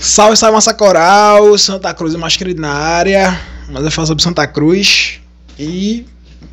Salve, salve Massa Coral, Santa Cruz é mais querido na área, mas eu falo sobre Santa Cruz e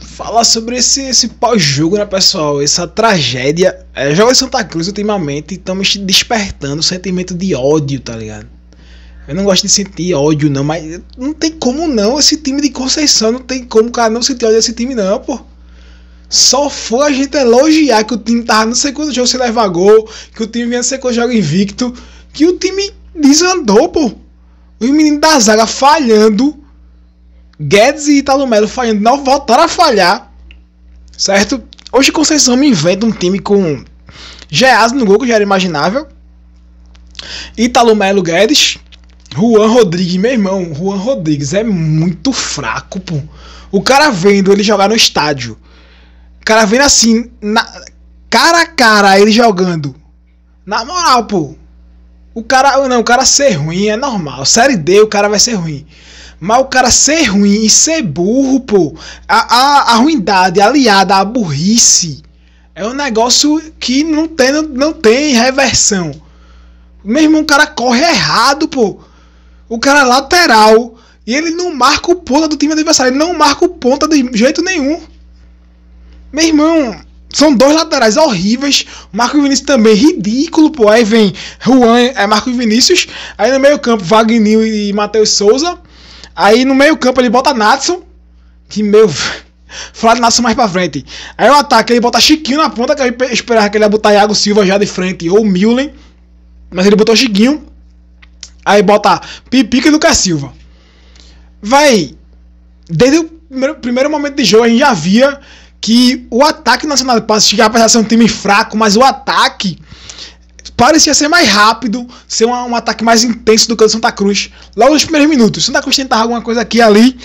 falar sobre esse, esse pau jogo né, pessoal? Essa tragédia. É, em Santa Cruz ultimamente estão me despertando o sentimento de ódio, tá ligado? Eu não gosto de sentir ódio, não, mas não tem como não. Esse time de Conceição não tem como, cara, não sentir ódio desse time, não, pô. Só foi a gente elogiar que o time tava não sei jogo jogos se leva gol, que o time vinha não sei jogo invicto, que o time desandou, pô. o menino da zaga falhando. Guedes e Italo Melo falhando. Não voltaram a falhar. Certo? Hoje Conceição me inventa um time com Geaz no gol, que já era imaginável. Italo Melo Guedes. Juan Rodrigues, meu irmão, Juan Rodrigues é muito fraco, pô. O cara vendo ele jogar no estádio. O cara vendo assim, na, cara a cara ele jogando. Na moral, pô. O cara, não, o cara ser ruim é normal. Série D, o cara vai ser ruim. Mas o cara ser ruim e ser burro, pô. A, a, a ruindade aliada à burrice é um negócio que não tem, não, não tem reversão. Mesmo o cara corre errado, pô. O cara é lateral. E ele não marca o ponta do time adversário. Ele não marca o ponta de jeito nenhum. Meu irmão, são dois laterais horríveis. Marco Vinícius também ridículo, pô. Aí vem Juan, é Marco Vinícius. Aí no meio-campo, Wagner e Matheus Souza. Aí no meio-campo ele bota Natson. Que meu. de Natson mais pra frente. Aí o ataque ele bota Chiquinho na ponta, que eu esperava que ele ia botar Iago Silva já de frente, ou Milen, Mas ele botou Chiquinho. Aí bota Pipica e Lucas Silva. Vai. Desde o primeiro, primeiro momento de jogo a gente já via que o ataque nacional passe chegava a ser um time fraco, mas o ataque parecia ser mais rápido, ser um, um ataque mais intenso do que o do Santa Cruz logo nos primeiros minutos. Santa Cruz tentava alguma coisa aqui e ali,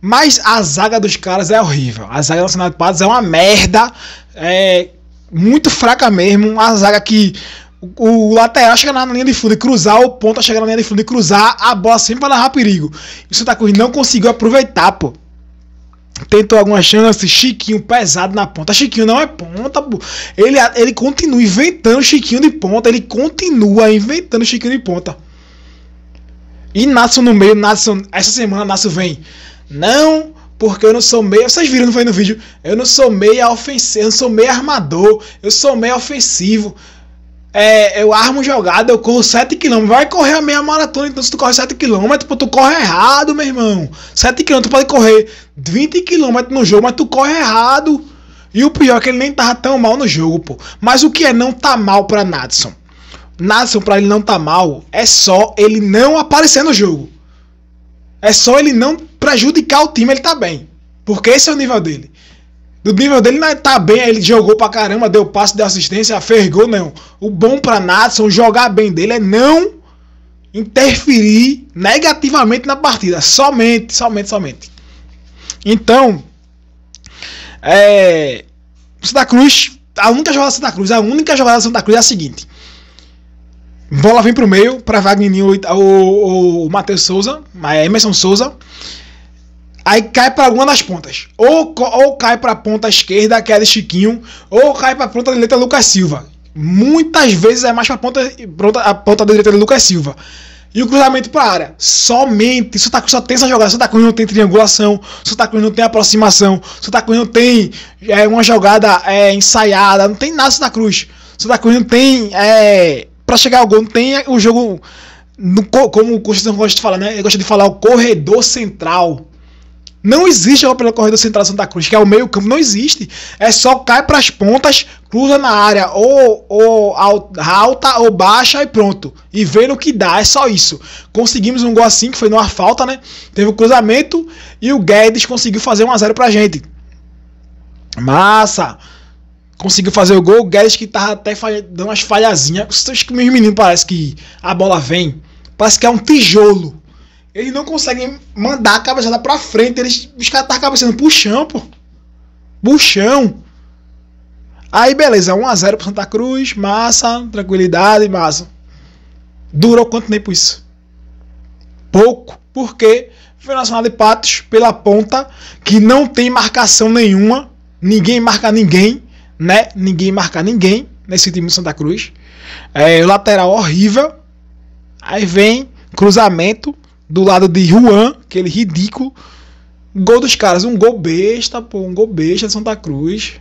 mas a zaga dos caras é horrível. A zaga do Nacional de Patos é uma merda, é muito fraca mesmo, uma zaga que o, o lateral chega na linha de fundo e cruzar, o ponta chega na linha de fundo e cruzar, a bola sempre vai dar perigo. E o Santa Cruz não conseguiu aproveitar, pô tentou alguma chance, Chiquinho pesado na ponta. Chiquinho não é ponta, ele, ele continua inventando Chiquinho de ponta, ele continua inventando Chiquinho de ponta. E Natson no meio, Natson, essa semana Natson vem. Não, porque eu não sou meia. Vocês viram, não foi no vídeo? Eu não sou meio ofensivo, eu não sou meia armador, eu sou meia ofensivo. É, eu armo jogada, eu corro 7km. Vai correr a meia maratona, então se tu corre 7km, pô, tu corre errado, meu irmão. 7km, tu pode correr 20km no jogo, mas tu corre errado. E o pior é que ele nem tava tão mal no jogo, pô. Mas o que é não tá mal pra Natson? Natson, pra ele não tá mal, é só ele não aparecer no jogo. É só ele não prejudicar o time, ele tá bem. Porque esse é o nível dele do nível dele não né, tá bem, ele jogou pra caramba, deu passe, deu assistência, fez gol, não. O bom pra Natson jogar bem dele é não interferir negativamente na partida, somente, somente, somente. Então, é, Santa Cruz, a única jogada da Santa Cruz, a única jogada da Santa Cruz é a seguinte. Bola vem pro meio para Wagner, o, o, o Matheus Souza, é Emerson Souza. Aí cai para alguma das pontas. Ou, ou cai para a ponta esquerda, que era é Chiquinho, ou cai para a ponta direita Lucas Silva. Muitas vezes é mais para ponta, a ponta direita do Lucas Silva. E o cruzamento para área. Somente. Santa Cruz só tem essa jogada. Santa Cruz não tem triangulação. Santa Cruz não tem aproximação. Santa Cruz não tem é, uma jogada é, ensaiada. Não tem nada Santa Cruz. Santa Cruz não tem. É, para chegar ao gol, não tem o jogo. No, como o Constituição gosta de falar, né? Ele gosta de falar o corredor central. Não existe a pela corrida central Santa Cruz, que é o meio campo, não existe. É só cai para as pontas, cruza na área ou, ou alta ou baixa e pronto. E vê no que dá, é só isso. Conseguimos um gol assim, que foi numa falta, né? Teve o um cruzamento e o Guedes conseguiu fazer 1x0 pra gente. Massa! Conseguiu fazer o gol, o Guedes que tava até dando umas falhazinhas. Os que meus meninos parece que a bola vem. Parece que é um tijolo eles não conseguem mandar a cabeçada pra frente. Eles, os caras estão tá cabeceando pro chão, pô. Pro chão. Aí, beleza. 1x0 pro Santa Cruz. Massa. Tranquilidade, massa. Durou quanto tempo isso? Pouco. Porque foi Nacional de Patos pela ponta, que não tem marcação nenhuma. Ninguém marca ninguém, né? Ninguém marca ninguém nesse time do Santa Cruz. É, lateral horrível. Aí vem cruzamento do lado de Juan, aquele ridículo. Gol dos caras, um gol besta, pô, um gol besta de Santa Cruz.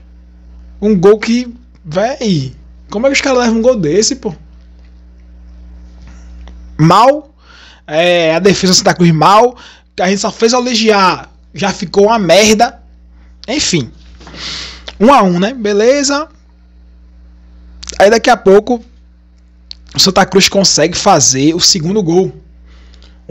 Um gol que, véi, como é que os caras levam um gol desse, pô? Mal, é, a defesa do Santa Cruz mal, a gente só fez elogiar, já ficou uma merda. Enfim, um a um, né? Beleza. Aí daqui a pouco, o Santa Cruz consegue fazer o segundo gol.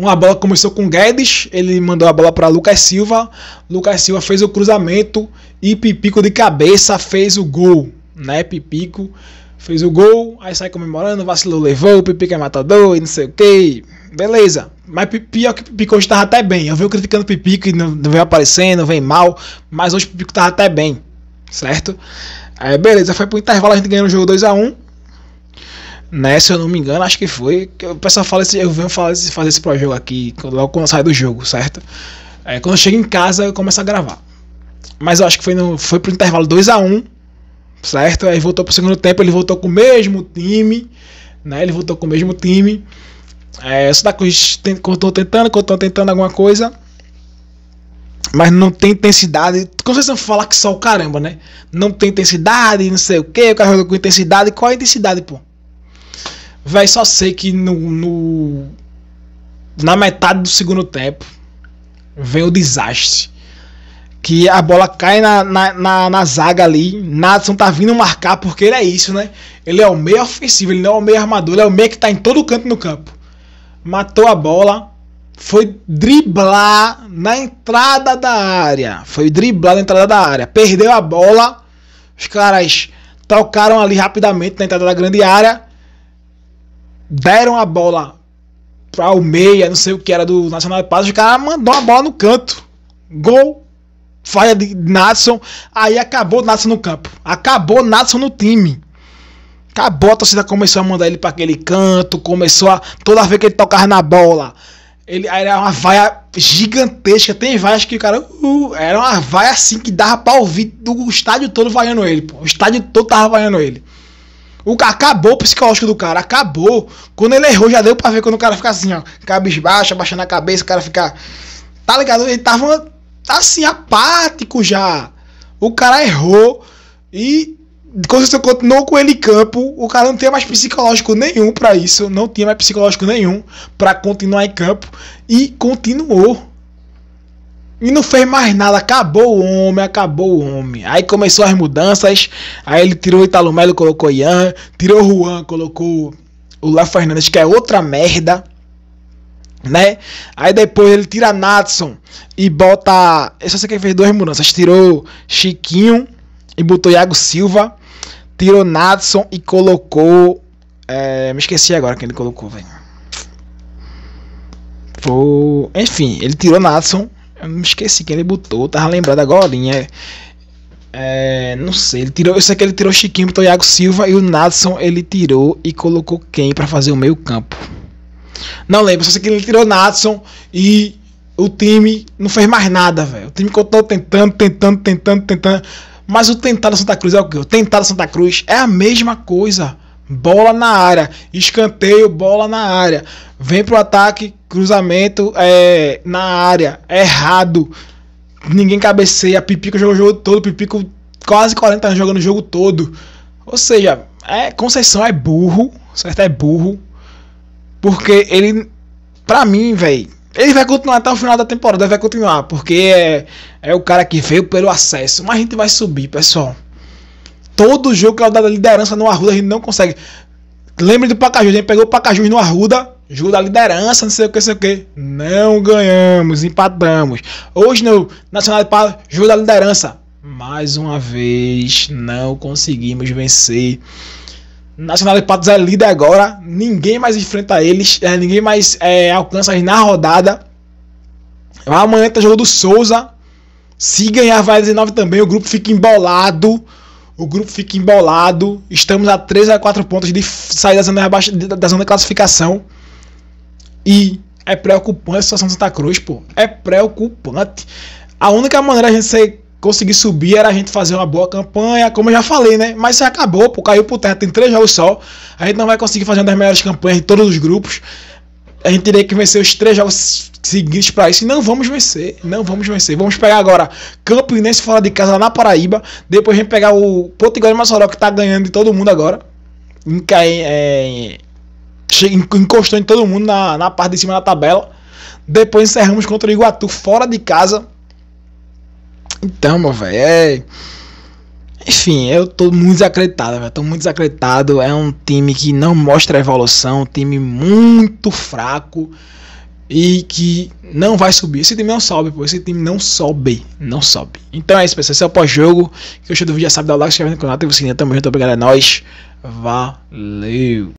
Uma bola começou com Guedes, ele mandou a bola para Lucas Silva. Lucas Silva fez o cruzamento e Pipico de cabeça fez o gol, né? Pipico fez o gol, aí sai comemorando, vacilou, levou, Pipico é matador e não sei o que. Beleza. Mas pior que Pipico hoje tava até bem. Eu venho criticando Pipico e não, vem aparecendo, vem mal. Mas hoje Pipico tava até bem. Certo? Aí é, beleza, foi pro intervalo, a gente ganhou o jogo 2x1 né? Se eu não me engano, acho que foi. Que o pessoal fala assim, eu venho fazer, fazer esse projeto aqui, logo quando saio do jogo, certo? É, quando eu chego em casa, eu começo a gravar. Mas eu acho que foi, no, foi pro intervalo 2 a 1 um, certo? Aí voltou pro segundo tempo, ele voltou com o mesmo time, né? Ele voltou com o mesmo time. É, o Santa contou tentando, contou tentando alguma coisa. Mas não tem intensidade. Como vocês vão falar que só o caramba, né? Não tem intensidade, não sei o que. O cara jogou com intensidade. Qual é a intensidade, pô? Véi, só sei que no, no, Na metade do segundo tempo vem o desastre. Que a bola cai na, na, na, na zaga ali. Nadson tá vindo marcar porque ele é isso, né? Ele é o meio ofensivo, ele não é o meio armador, ele é o meio que tá em todo canto no campo. Matou a bola, foi driblar na entrada da área. Foi driblar na entrada da área. Perdeu a bola. Os caras trocaram ali rapidamente na entrada da grande área deram a bola para o meia, não sei o que era do Nacional de Paz, o cara mandou a bola no canto. Gol. Falha de Natson. Aí acabou Natson no campo. Acabou Natson no time. Acabou, a torcida começou a mandar ele para aquele canto, começou a. Toda vez que ele tocava na bola. Ele era uma vaia gigantesca. Tem vaias que o cara. Uh, era uma vaia assim que dava pra ouvir do estádio todo vaiando ele. Pô. O estádio todo tava vaiando ele. O, acabou o psicológico do cara, acabou. Quando ele errou, já deu pra ver quando o cara fica assim, ó, cabisbaixo, abaixando a cabeça, o cara fica. Tá ligado? Ele tava tá assim, apático já. O cara errou e quando você continuou com ele em campo, o cara não tinha mais psicológico nenhum para isso, não tinha mais psicológico nenhum para continuar em campo e continuou. E não fez mais nada, acabou o homem, acabou o homem. Aí começou as mudanças, aí ele tirou o Italo Melo, colocou Ian, tirou o Juan, colocou o Léo Fernandes, que é outra merda, né? Aí depois ele tira Natson e bota. Eu só sei que ele fez duas mudanças, tirou Chiquinho e botou Iago Silva, tirou Natson e colocou. É... me esqueci agora quem ele colocou, velho. Enfim, ele tirou Natson eu me esqueci quem ele botou, tava lembrado agora. É, é, não sei, ele tirou. Eu sei que ele tirou Chiquinho, o Iago Silva e o Nadson ele tirou e colocou quem para fazer o meio campo. Não lembro, só sei que ele tirou Nadson e o time não fez mais nada, velho. O time continuou tentando, tentando, tentando, tentando. Mas o tentado Santa Cruz é o que? O tentado Santa Cruz é a mesma coisa bola na área, escanteio, bola na área, vem pro ataque, cruzamento é, na área, errado, ninguém cabeceia, Pipico jogou o jogo todo, Pipico quase 40 anos jogando o jogo todo, ou seja, é, Conceição é burro, certo? É burro, porque ele, pra mim, velho, ele vai continuar até o final da temporada, vai continuar, porque é, é o cara que veio pelo acesso, mas a gente vai subir, pessoal. Todo jogo que ela dá liderança no Arruda, a gente não consegue. lembre do Pacajus, a gente pegou o Pacajus no Arruda, jogo da liderança, não sei o que, não sei o que. Não ganhamos, empatamos. Hoje no Nacional de Paz, jogo da liderança. Mais uma vez, não conseguimos vencer. Nacional de Patos é líder agora, ninguém mais enfrenta eles, é, ninguém mais é, alcança eles na rodada. Amanhã tá jogo do Souza. Se ganhar, vai 19 também, o grupo fica embolado. O grupo fica embolado. Estamos a 3 a 4 pontos de sair da zona, da zona de classificação. E é preocupante a situação de Santa Cruz, pô. É preocupante. A única maneira a gente conseguir subir era a gente fazer uma boa campanha, como eu já falei, né? Mas isso acabou, pô. Caiu pro terra, tem três jogos só. A gente não vai conseguir fazer uma das melhores campanhas de todos os grupos. A gente teria que vencer os três jogos seguintes para isso. E não vamos vencer. Não vamos vencer. Vamos pegar agora Campinense fora de casa lá na Paraíba. Depois a gente pegar o Potiguar de Massoró, que tá ganhando de todo mundo agora. Inca, é, é encostou em todo mundo na, na parte de cima da tabela. Depois encerramos contra o Iguatu fora de casa. Então, meu velho, é... Enfim, eu tô muito desacreditado, velho. Tô muito desacreditado. É um time que não mostra evolução, um time muito fraco e que não vai subir. Esse time não sobe, pô. Esse time não sobe. Não sobe. Então é isso, pessoal. Esse é o pós-jogo. Que o show do vídeo já sabe, dá o like, se inscreve no canal, tem o sininho. Né? Tamo junto, obrigado, é nóis. Valeu.